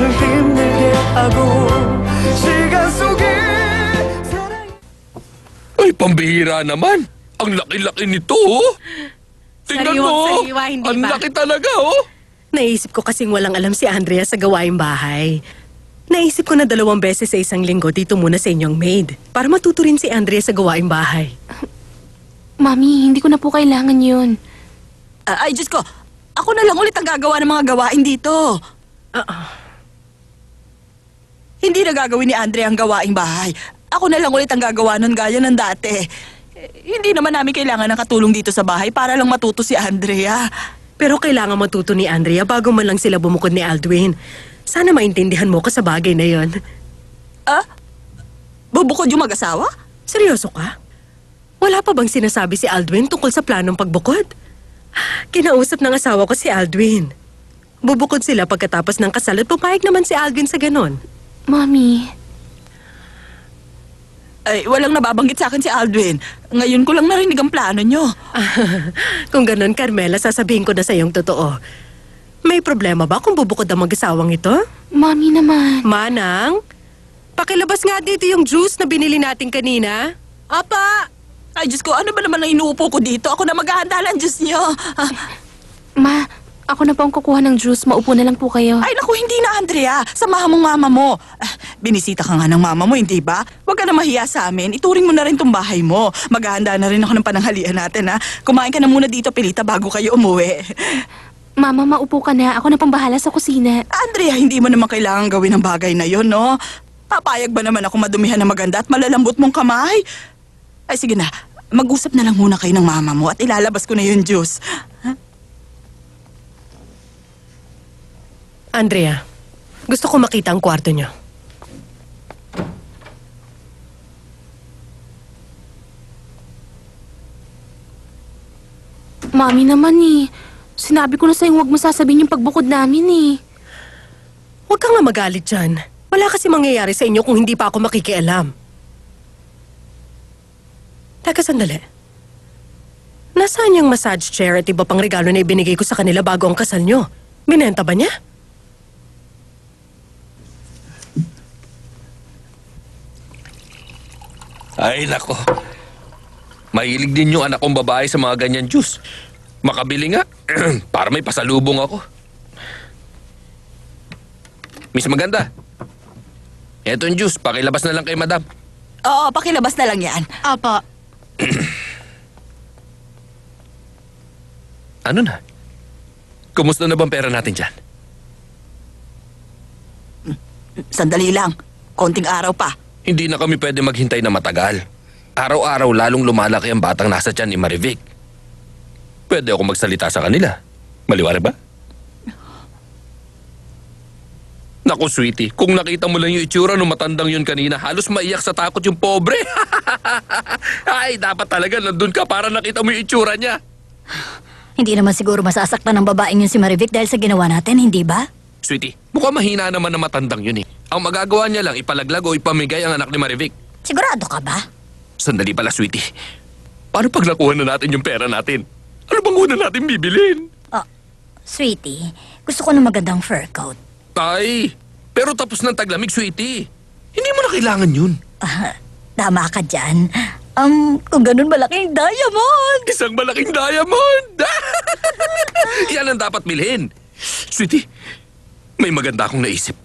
나를 힘들게 하고 시간 속에 사랑이 Ay, pambihira naman. Ang laki-laki nito, oh. Tingnan mo, hindi Ang laki talaga, oh. Naisip ko kasing walang alam si Andrea sa gawaing bahay. Naisip ko na dalawang beses sa isang linggo dito muna sa inyong maid para matuto rin si Andrea sa gawaing bahay. Mami, hindi ko na po kailangan yun. Ah, ay, Diyos ko! Ako na lang ulit ang gagawa ng mga gawain dito. Ah, ah. Hindi na gagawin ni Andre ang gawaing bahay. Ako na lang ulit ang gagawa nun gaya ng dati. Eh, hindi naman namin kailangan ng katulong dito sa bahay para lang matuto si Andrea. Pero kailangan matuto ni Andrea bago man lang sila bumukod ni Aldwin. Sana maintindihan mo ko sa bagay na yon. Ah? Bubukod yung mag-asawa? Seryoso ka? Wala pa bang sinasabi si Aldwin tungkol sa planong pagbukod? Kinausap ng asawa ko si Aldwin. Bubukod sila pagkatapos ng kasal at pumayag naman si Aldwin sa ganon. Mommy. Ay, walang nababanggit sa akin si Aldwin. Ngayon ko lang narinig ang plano nyo. kung ganun, Carmela, sasabihin ko na sa iyong totoo. May problema ba kung bubukod ang mag-isawang ito? Mommy naman. Manang, pakilabas nga dito yung juice na binili natin kanina. Apa! Ay, Diyos ko, ano ba naman ang inuupo ko dito? Ako na maghahanda ng juice nyo. Ah. Ma, ako na po ang kukuha ng juice. Maupo na lang po kayo. Ay, naku, hindi na, Andrea. Samahan mo mama mo. Ah, binisita ka nga ng mama mo, hindi ba? Huwag ka na mahiya sa amin. Ituring mo na rin tong bahay mo. Maghahanda na rin ako ng pananghalian natin, ha? Kumain ka na muna dito, Pilita, bago kayo umuwi. Mama, maupo ka na. Ako na pambahala sa kusina. Andrea, hindi mo naman kailangan gawin ang bagay na yon, no? Papayag ba naman ako madumihan na maganda at malalambot mong kamay? Ay, sige na. Mag-usap na lang muna kayo ng mama mo at ilalabas ko na yung juice. Huh? Andrea, gusto ko makita ang kwarto niyo. Mami naman eh. Sinabi ko na sa'yo huwag masasabihin yung pagbukod namin eh. Huwag kang magalit dyan. Wala kasi mangyayari sa inyo kung hindi pa ako makikialam. Teka sandali. Nasaan yung massage chair at iba pang regalo na ibinigay ko sa kanila bago ang kasal nyo? Minenta ba niya? Ay, nako. Mahilig din yung anak kong babae sa mga ganyan juice. Makabili nga. Para may pasalubong ako. Miss Maganda, eto yung juice. Pakilabas na lang kay madam. Oo, pakilabas na lang yan. Apa. ano na? Kumusta na bang pera natin dyan? Sandali lang. Konting araw pa. Hindi na kami pwede maghintay na matagal. Araw-araw lalong lumalaki ang batang nasa tiyan ni Marivic. Pwede ako magsalita sa kanila. Maliwanag ba? Naku, sweetie, kung nakita mo lang yung itsura ng matandang yun kanina, halos maiyak sa takot yung pobre. Ay, dapat talaga nandun ka para nakita mo yung itsura niya. Hindi naman siguro masasaktan ng babaeng yun si Marivic dahil sa ginawa natin, hindi ba? Sweetie, mukhang mahina naman na matandang yun eh. Ang magagawa niya lang, ipalaglag o ipamigay ang anak ni Marivic. Sigurado ka ba? Sandali pala, sweetie. Paano pag nakuha na natin yung pera natin? Ano bang una natin bibilin? Oh, sweetie, gusto ko ng magandang fur coat. Tay, pero tapos ng taglamig, sweetie. Hindi mo na kailangan yun. Ah, tama ka dyan. Um, kung ganun malaking diamond. Isang malaking diamond! Yan ang dapat bilhin. Sweetie, may maganda akong naisip.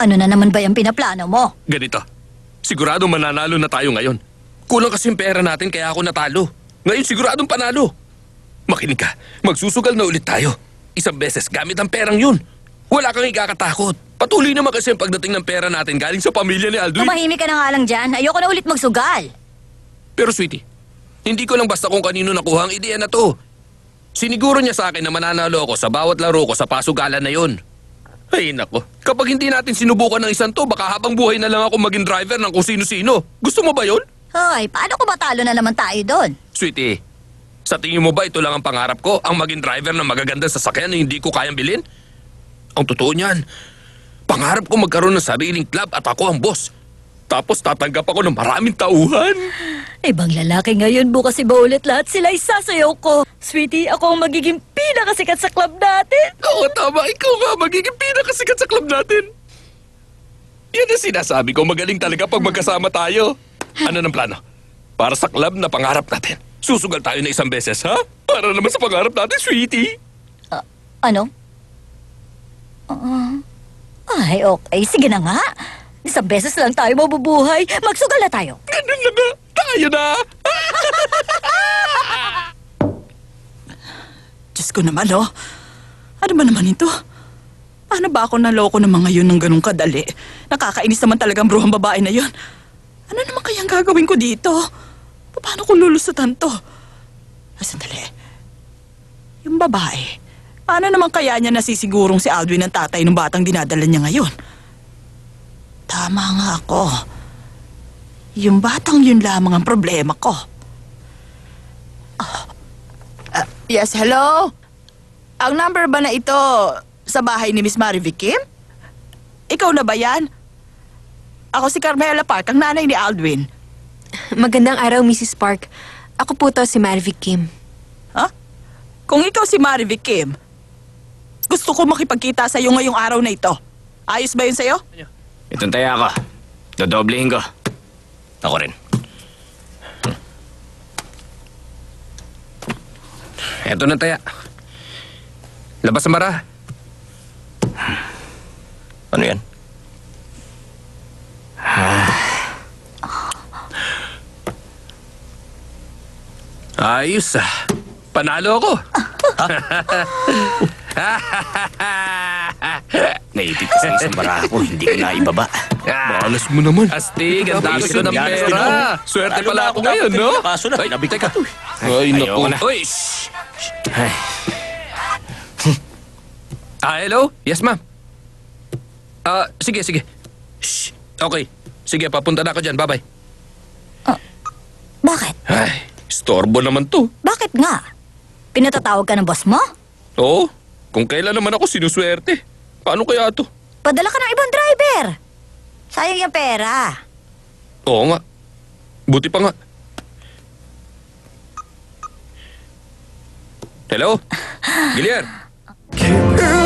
Ano na naman ba yung pinaplano mo? Ganito. Siguradong mananalo na tayo ngayon. Kulang kasi pera natin kaya ako natalo. Ngayon siguradong panalo. Makinig ka, magsusugal na ulit tayo. Isang beses gamit ang perang yun. Wala kang ikakatakot. Patuloy naman kasi ang pagdating ng pera natin galing sa pamilya ni Alduin. Tumahimik ka na nga lang dyan. Ayoko na ulit magsugal. Pero sweetie, hindi ko lang basta kung kanino nakuha ang ideya na to. Siniguro niya sa akin na mananalo ako sa bawat laro ko sa pasugalan na yon. Ay nako, kapag hindi natin sinubukan ng isang to, baka habang buhay na lang ako maging driver ng kung sino-sino. Gusto mo ba yon? Hoy, paano ko matalo na naman tayo doon? Sweetie, sa tingin mo ba ito lang ang pangarap ko? Ang maging driver ng magagandang sasakyan na hindi ko kayang bilhin? Ang totoo niyan, pangarap ko magkaroon ng sariling club at ako ang boss. Tapos tatanggap ako ng maraming tauhan. Ibang lalaki ngayon, bukas iba ulit lahat sila isasayaw ko. Sweetie, ako ang magiging pinakasikat sa club natin. Oo, tama. Ikaw nga magiging pinakasikat sa club natin. Yan ang sinasabi ko. Magaling talaga pag magkasama tayo. Ano ng plano? Para sa club na pangarap natin. Susugal tayo na isang beses, ha? Para naman sa pangarap natin, sweetie. Uh, ano? Uh, ay, okay. Sige na nga. Isang beses lang tayo mabubuhay. Magsugal na tayo. Ganun na nga. Tayo na. Ah! Diyos ko naman, oh. Ano ba naman ito? Paano ba ako naloko ng mga yun ng ganong kadali? Nakakainis naman talagang bruhang babae na yon. Ano naman kayang gagawin ko dito? Paano ko lulusutan to? Ah, sandali. Yung babae, paano naman kaya niya nasisigurong si Aldwin ang tatay ng batang dinadala niya ngayon? Tama nga ako. Yung batang yun lamang ang problema ko. Oh. Uh, yes, hello? Ang number ba na ito sa bahay ni Miss Marivic Kim? Ikaw na ba yan? Ako si Carmela Park, ang nanay ni Aldwin. Magandang araw, Mrs. Park. Ako po to si Marivic Kim. Ha? Kung ikaw si Marivic Kim, gusto ko makipagkita sa iyo ngayong araw na ito. Ayos ba yun sa'yo? Itong taya ko. Dodoblehin ko. Ako rin. Ito na taya. Labas ang bara. Ano yan? Ayos ah. Panalo ako. Naipit ko sa isang bara ako, hindi ko na ibaba. Maalas mo naman. Astig, ang dami ko ng pera. Swerte pala ako ngayon, no? eh. na, Ay, tinabi ko teka. to eh. Ay, naku. Ayoko na. Uy, shh! Ah, hello? Yes, ma'am. Ah, sige, sige. Shh. Okay. Sige, papunta na ako dyan. Bye-bye. Ah, Bakit? Ay, storbo naman to. Bakit nga? Pinatatawag ka ng boss mo? Oo, kung kailan naman ako sinuswerte. Paano kaya to? Padala ka ng ibang driver. Sayang yung pera. Oo nga. Buti pa nga. Hello? Gilead?